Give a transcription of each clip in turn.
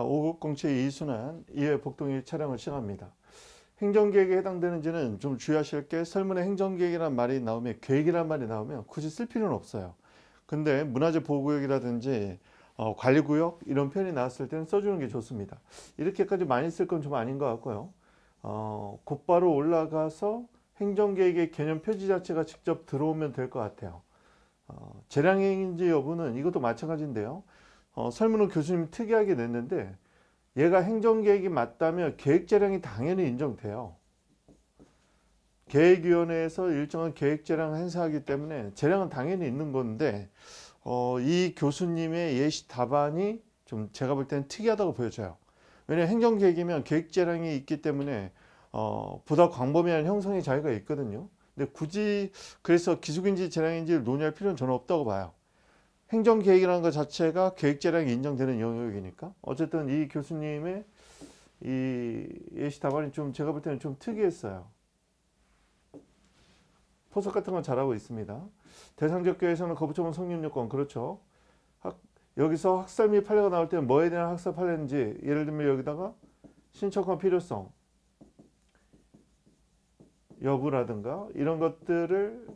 오국 공채 이수는 이에 복동이 촬영을 시작합니다. 행정계획에 해당되는지는 좀 주의하실 게 설문에 행정계획이란 말이 나오면 계획이란 말이 나오면 굳이 쓸 필요는 없어요. 근데 문화재 보호구역이라든지 어, 관리구역 이런 표현이 나왔을 때는 써주는 게 좋습니다. 이렇게까지 많이 쓸 건 좀 아닌 것 같고요. 어, 곧바로 올라가서 행정계획의 개념 표지 자체가 직접 들어오면 될 것 같아요. 어, 재량행인지 여부는 이것도 마찬가지인데요. 어, 설문을 교수님이 특이하게 냈는데 얘가 행정계획이 맞다면 계획 재량이 당연히 인정돼요. 계획위원회에서 일정한 계획 재량을 행사하기 때문에 재량은 당연히 있는 건데 어, 이 교수님의 예시 답안이 좀 제가 볼 때는 특이하다고 보여져요. 왜냐하면 행정계획이면 계획 재량이 있기 때문에 어, 보다 광범위한 형성의 자유가 있거든요. 근데 굳이 그래서 기숙인지 재량인지를 논의할 필요는 저는 없다고 봐요. 행정계획이라는 것 자체가 계획재량이 인정되는 영역이니까 어쨌든 이 교수님의 이 예시 답안이 좀 제가 볼 때는 좀 특이했어요. 포석 같은 건 잘하고 있습니다. 대상적교에서는 거부처분 성립 요건 그렇죠. 학, 여기서 학살 및 판례가 나올 때는 뭐에 대한 학살 판례인지 예를 들면 여기다가 신청권 필요성 여부라든가 이런 것들을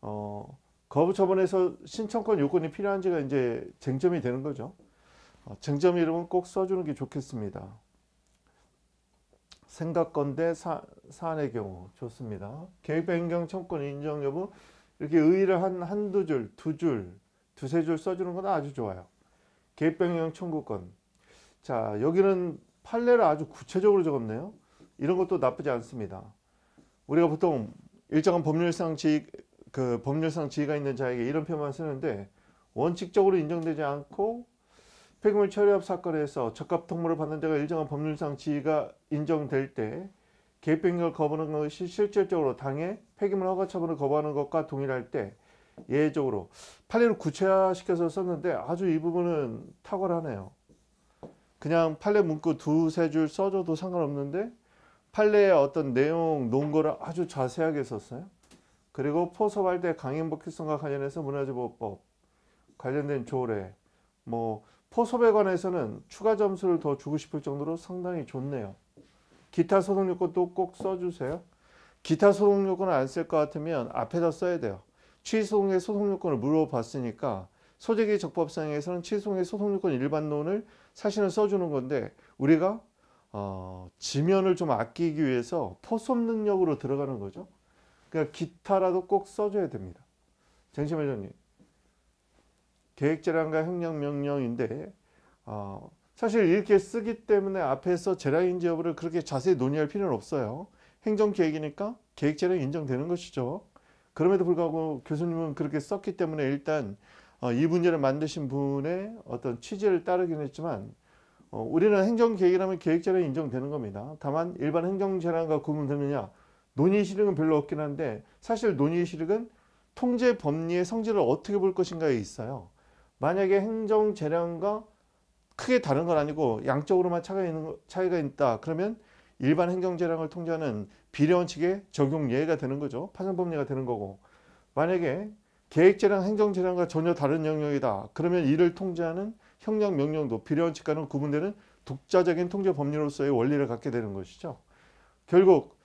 어, 거부처분에서 신청권 요건이 필요한지가 이제 쟁점이 되는 거죠. 어, 쟁점 이름은 꼭 써주는 게 좋겠습니다. 생각건대 사, 안의 경우 좋습니다. 계획 변경 청권 인정 여부 이렇게 의의를 한 한두 줄, 두 줄, 두세 줄 써주는 건 아주 좋아요. 계획 변경 청구권 자 여기는 판례를 아주 구체적으로 적었네요. 이런 것도 나쁘지 않습니다. 우리가 보통 일정한 법률상 지그 법률상 지위가 있는 자에게 이런 표현만 쓰는데 원칙적으로 인정되지 않고 폐기물 처리업 사건에서 적합 통보를 받는 자가 일정한 법률상 지위가 인정될 때 계획 변경을 거부하는 것이 실질적으로 당해 폐기물 허가 처분을 거부하는 것과 동일할 때 예외적으로 판례를 구체화시켜서 썼는데 아주 이 부분은 탁월하네요. 그냥 판례 문구 두세 줄 써줘도 상관없는데 판례의 어떤 내용 논거를 아주 자세하게 썼어요. 그리고 포섭할 때 강행복귀성과 관련해서 문화재보호법 관련된 조례 뭐 포섭에 관해서는 추가 점수를 더 주고 싶을 정도로 상당히 좋네요. 기타 소독 요건도 꼭 써주세요. 기타 소독 요건을 안쓸 것 같으면 앞에다 써야 돼요. 취소송의 소송 요건을 물어봤으니까 소재기 적법상에서는 취소송의 소송 요건 일반론을 사실은 써주는 건데 우리가 어, 지면을 좀 아끼기 위해서 포섭 능력으로 들어가는 거죠. 그러 그러니까 기타라도 꼭 써줘야 됩니다. 정심회 전님 계획재량과 행정명령인데 어, 사실 이렇게 쓰기 때문에 앞에서 재량인지 여부를 그렇게 자세히 논의할 필요는 없어요. 행정계획이니까 계획재량 인정되는 것이죠. 그럼에도 불구하고 교수님은 그렇게 썼기 때문에 일단 어, 이 문제를 만드신 분의 어떤 취지를 따르긴 했지만 어, 우리는 행정계획이라면 계획재량 인정되는 겁니다. 다만 일반 행정재량과 구분되느냐 논의 실익은 별로 없긴 한데 사실 논의 실익은 통제 법리의 성질을 어떻게 볼 것인가에 있어요. 만약에 행정 재량과 크게 다른 건 아니고 양적으로만 차이가, 있는, 차이가 있다 그러면 일반 행정 재량을 통제하는 비례원칙의 적용 예외가 되는 거죠. 파생법리가 되는 거고 만약에 계획 재량 행정 재량과 전혀 다른 영역이다 그러면 이를 통제하는 형량 명령도 비례원칙과는 구분되는 독자적인 통제 법률로서의 원리를 갖게 되는 것이죠. 결국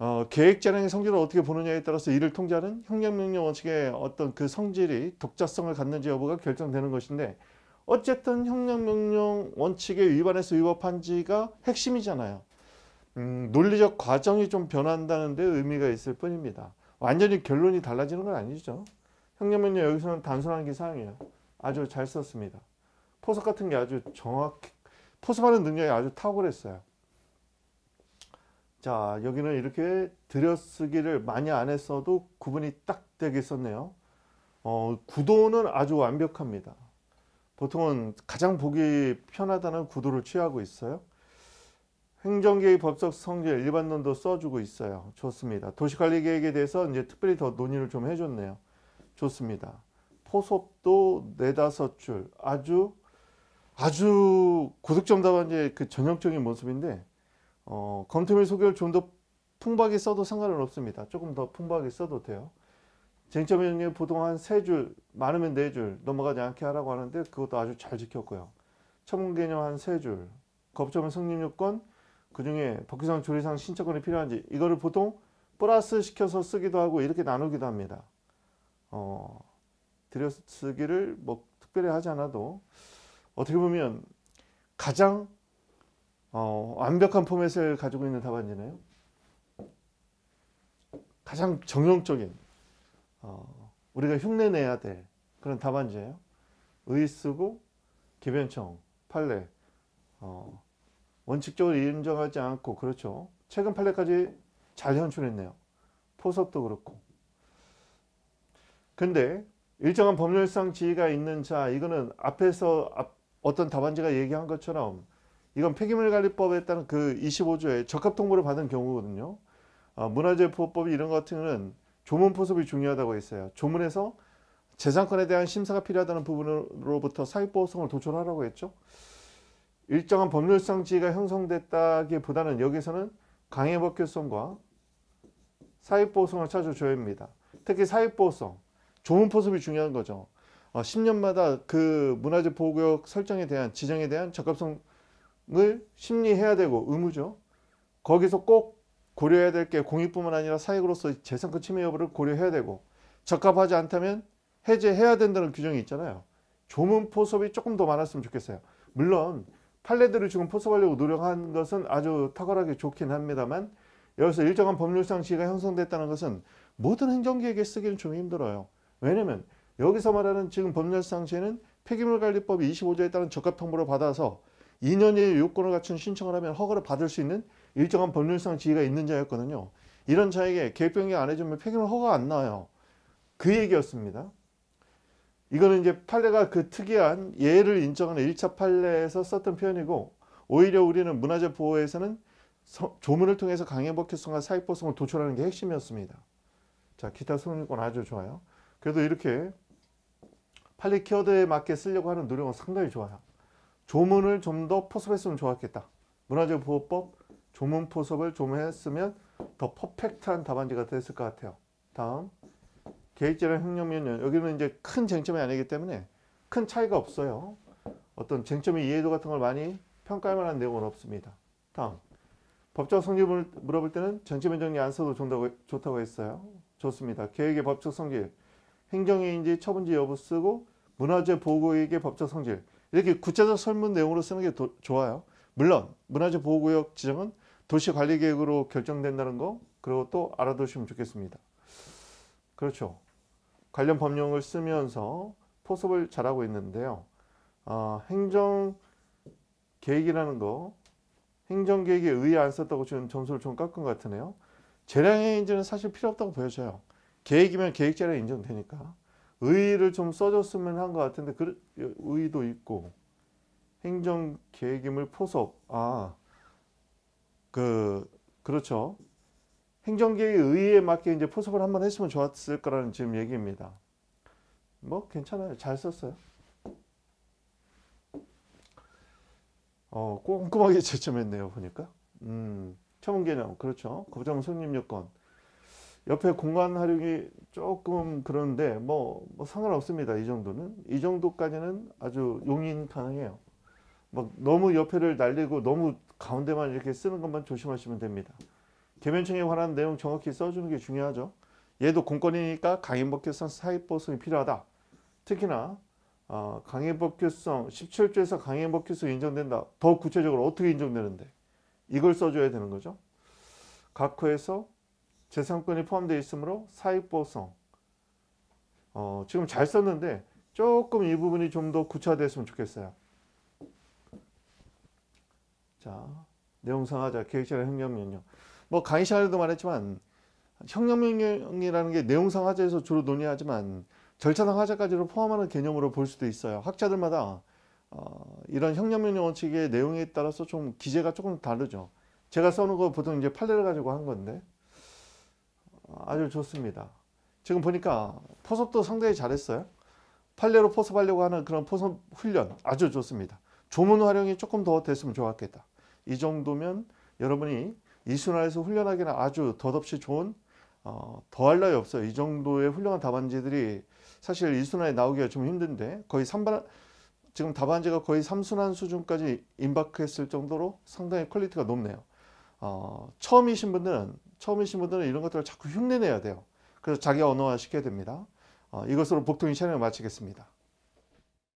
어, 계획 재량의 성질을 어떻게 보느냐에 따라서 이를 통제하는 형량명령 원칙의 어떤 그 성질이 독자성을 갖는지 여부가 결정되는 것인데 어쨌든 형량명령 원칙에 위반해서 위법한지가 핵심이잖아요. 음, 논리적 과정이 좀 변한다는 데 의미가 있을 뿐입니다. 완전히 결론이 달라지는 건 아니죠. 형량명령 여기서는 단순한 기 사항이에요. 아주 잘 썼습니다. 포석 같은 게 아주 정확히 포섭하는 능력이 아주 탁월했어요. 자 여기는 이렇게 들여쓰기를 많이 안 했어도 구분이 딱 되겠었네요 어, 구도는 아주 완벽합니다 보통은 가장 보기 편하다는 구도를 취하고 있어요 행정계의 법적 성질 일반론도 써주고 있어요 좋습니다 도시관리계획에 대해서 이제 특별히 더 논의를 좀 해줬네요 좋습니다 포섭도 네다섯 줄 아주 아주 고득점답한 제그 전형적인 모습인데 어, 검토밀 소개를좀 더 풍부하게 써도 상관은 없습니다. 조금 더 풍부하게 써도 돼요. 쟁점 명령 보통 한 세줄 많으면 네 줄 넘어가지 않게 하라고 하는데 그것도 아주 잘 지켰고요. 처분 개념 한 세줄 법조문 승인 요건 그중에 법규상 조리상 신청권이 필요한지 이거를 보통 플러스 시켜서 쓰기도 하고 이렇게 나누기도 합니다. 어, 들여쓰기를 뭐 특별히 하지 않아도 어떻게 보면 가장 어, 완벽한 포맷을 가지고 있는 답안지네요. 가장 정형적인 어, 우리가 흉내내야 될 그런 답안지예요. 의쓰고 개변청 판례 어, 원칙적으로 인정하지 않고 그렇죠. 최근 판례까지 잘 현출했네요. 포섭도 그렇고. 근데 일정한 법률상 지위가 있는 자 이거는 앞에서 어떤 답안지가 얘기한 것처럼 이건 폐기물 관리법에 따른 그2 5조에 적합 통보를 받은 경우거든요. 어, 문화재보호법 이런 같은 경우는 조문 포섭이 중요하다고 했어요. 조문에서 재산권에 대한 심사가 필요하다는 부분으로부터 사익보호성을 도출하라고 했죠. 일정한 법률상 지위가 형성됐다기보다는 여기서는 강해법규성과 사익보호성을 찾아줘야 합니다. 특히 사익보호성, 조문 포섭이 중요한 거죠. 어, 10년마다 그 문화재 보호구역 설정에 대한 지정에 대한 적합성 을 심리해야 되고 의무죠. 거기서 꼭 고려해야 될 게 공익뿐만 아니라 사익으로서 재산권 침해 여부를 고려해야 되고 적합하지 않다면 해제해야 된다는 규정이 있잖아요. 조문 포섭이 조금 더 많았으면 좋겠어요. 물론 판례들을 지금 포섭하려고 노력한 것은 아주 탁월하게 좋긴 합니다만 여기서 일정한 법률상 지위가 형성됐다는 것은 모든 행정기획에 쓰기는 좀 힘들어요. 왜냐면 여기서 말하는 지금 법률상 지위는 폐기물관리법 25조에 따른 적합통보를 받아서 2년의 요건을 갖춘 신청을 하면 허가를 받을 수 있는 일정한 법률상 지위가 있는 자였거든요. 이런 자에게 계획 변경 안 해주면 폐기물 허가 안 나와요. 그 얘기였습니다. 이거는 이제 판례가 그 특이한 예를 인정하는 1차 판례에서 썼던 표현이고 오히려 우리는 문화재 보호에서는 조문을 통해서 강행법규성과 사익보성을 도출하는 게 핵심이었습니다. 자, 기타 소유권 아주 좋아요. 그래도 이렇게 판례 키워드에 맞게 쓰려고 하는 노력은 상당히 좋아요. 조문을 좀 더 포섭했으면 좋았겠다. 문화재 보호법 조문 포섭을 좀 했으면 더 퍼펙트한 답안지가 됐을 것 같아요. 다음 계획제랑 횡령면역 여기는 이제 큰 쟁점이 아니기 때문에 큰 차이가 없어요. 어떤 쟁점의 이해도 같은 걸 많이 평가할 만한 내용은 없습니다. 다음 법적 성질을 물어볼 때는 쟁점의 정리 안 써도 좋다고, 좋다고 했어요. 좋습니다. 계획의 법적 성질 행정의인지 처분지 여부 쓰고 문화재 보고의 법적 성질 이렇게 구체적 설문 내용으로 쓰는 게 도, 좋아요. 물론 문화재 보호구역 지정은 도시관리계획으로 결정된다는 거 그리고 또 알아두시면 좋겠습니다. 그렇죠. 관련 법령을 쓰면서 포섭을 잘하고 있는데요. 어, 행정계획이라는 거 행정계획에 의해 안 썼다고 지금 점수를 좀 깎은 것 같으네요. 재량행위인지는 사실 필요 없다고 보여져요. 계획이면 계획재량 인정되니까. 의의를 좀 써줬으면 한 것 같은데 그, 의의도 있고 행정계획임을 포섭 아그 그렇죠 행정계획 의의에 맞게 이제 포섭을 한번 했으면 좋았을 거라는 지금 얘기입니다 뭐 괜찮아요 잘 썼어요 어 꼼꼼하게 채점했네요 보니까 음 처음 개념 그렇죠 고정 손님 요건 옆에 공간 활용이 조금 그런데 뭐, 뭐 상관없습니다. 이 정도는. 이 정도까지는 아주 용인 가능해요. 막 너무 옆에를 날리고 너무 가운데만 이렇게 쓰는 것만 조심하시면 됩니다. 개면청에 관한 내용 정확히 써주는 게 중요하죠. 얘도 공권이니까 강행법규성 사입보성이 필요하다. 특히나 어, 강행법규성 17조에서 강행법규성 인정된다. 더 구체적으로 어떻게 인정되는데 이걸 써줘야 되는 거죠. 각호에서 재산권이 포함되어 있으므로 사익보성 어, 지금 잘 썼는데 조금 이 부분이 좀 더 구체화됐으면 좋겠어요. 자, 내용상하자 계획자의 행정명령. 뭐 강의 시간에도 말했지만 형량명령이라는 게 내용상 하자에서 주로 논의하지만 절차상 하자까지도 포함하는 개념으로 볼 수도 있어요. 학자들마다 어, 이런 형량명령 원칙의 내용에 따라서 좀 기재가 조금 다르죠. 제가 써놓은 거 보통 이제 판례를 가지고 한 건데 아주 좋습니다. 지금 보니까 포섭도 상당히 잘했어요. 판례로 포섭하려고 하는 그런 포섭 훈련 아주 좋습니다. 조문 활용이 조금 더 됐으면 좋았겠다. 이 정도면 여러분이 이순화에서 훈련하기는 아주 덧없이 좋은 어, 더할 나위 없어요. 이 정도의 훌륭한 답안지들이 사실 이순환에 나오기가 좀 힘든데 거의 3반 지금 답안지가 거의 3순환 수준까지 임박했을 정도로 상당히 퀄리티가 높네요. 어, 처음이신 분들은 처음이신 분들은 이런 것들을 자꾸 흉내내야 돼요. 그래서 자기 언어화 시켜야 됩니다. 어, 이것으로 복통이 촬영을 마치겠습니다.